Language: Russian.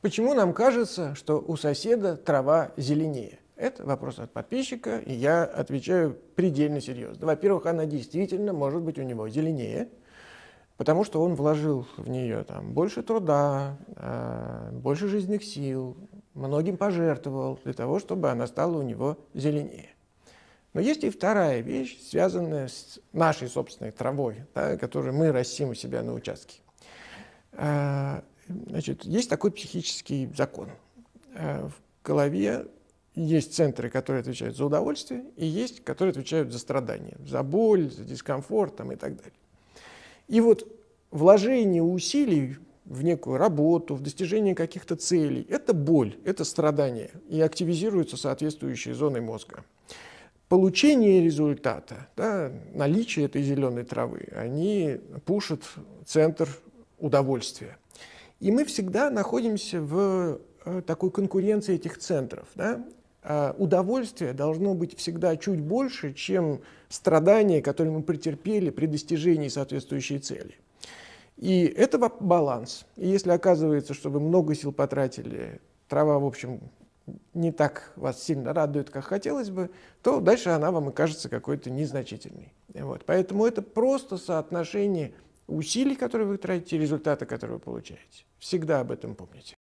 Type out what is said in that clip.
Почему нам кажется, что у соседа трава зеленее? Это вопрос от подписчика, и я отвечаю предельно серьезно. Во-первых, она действительно может быть у него зеленее, потому что он вложил в нее там, больше труда, а, больше жизненных сил, многим пожертвовал для того, чтобы она стала у него зеленее. Но есть и вторая вещь, связанная с нашей собственной травой, да, которую мы растим у себя на участке. А, Значит, есть такой психический закон. Э, в голове есть центры, которые отвечают за удовольствие, и есть, которые отвечают за страдания, за боль, за дискомфорт там, и так далее. И вот вложение усилий в некую работу, в достижение каких-то целей – это боль, это страдание, и активизируются соответствующие зоны мозга. Получение результата, да, наличие этой зеленой травы, они пушат центр удовольствия – и мы всегда находимся в э, такой конкуренции этих центров. Да? А удовольствие должно быть всегда чуть больше, чем страдания, которые мы претерпели при достижении соответствующей цели. И это баланс. И если оказывается, что вы много сил потратили, трава, в общем, не так вас сильно радует, как хотелось бы, то дальше она вам и кажется какой-то незначительной. Вот. Поэтому это просто соотношение усилий, которые вы тратите, результаты, которые вы получаете. Всегда об этом помните.